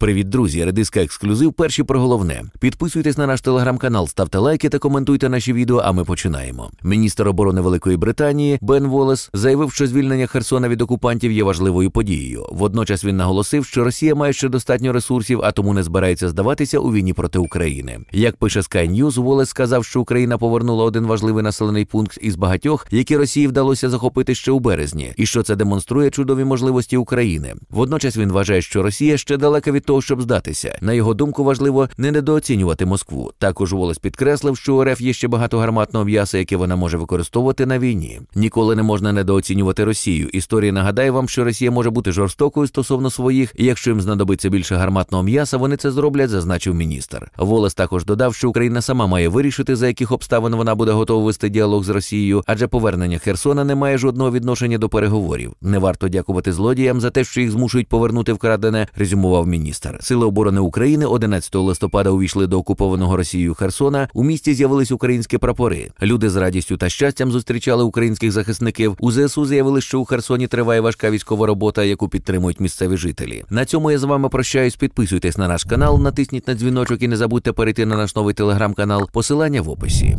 Привіт, друзі! Редиска ексклюзив. Перші про головне. Підписуйтесь на наш телеграм-канал, ставте лайки та коментуйте наші відео. А ми починаємо. Міністр оборони Великої Британії Бен Волес заявив, що звільнення Херсона від окупантів є важливою подією. Водночас він наголосив, що Росія має ще достатньо ресурсів, а тому не збирається здаватися у війні проти України. Як пише Sky News, Волес сказав, що Україна повернула один важливий населений пункт із багатьох, які Росії вдалося захопити ще у березні, і що це демонструє чудові можливості України. Водночас він вважає, що Росія ще далека від того, щоб здатися. На його думку, важливо не недооцінювати Москву. Також Волос підкреслив, що у РФ є ще багато гарматного м'яса, яке вона може використовувати на війні. Ніколи не можна недооцінювати Росію. Історія нагадає вам, що Росія може бути жорстокою стосовно своїх, і якщо їм знадобиться більше гарматного м'яса, вони це зроблять, зазначив міністр. Волос також додав, що Україна сама має вирішити, за яких обставин вона буде готова вести діалог з Росією, адже повернення Херсона не має жодного відношення до переговорів. Не варто дякувати злодіям за те, що їх змушують повернути вкрадене, резюмував міністр. Дністер. Сили оборони України 11 листопада увійшли до окупованого Росією Херсона. У місті з'явились українські прапори. Люди з радістю та щастям зустрічали українських захисників. У ЗСУ заявили, що у Херсоні триває важка військова робота, яку підтримують місцеві жителі. На цьому я з вами прощаюсь. Підписуйтесь на наш канал, натисніть на дзвіночок і не забудьте перейти на наш новий телеграм-канал. Посилання в описі.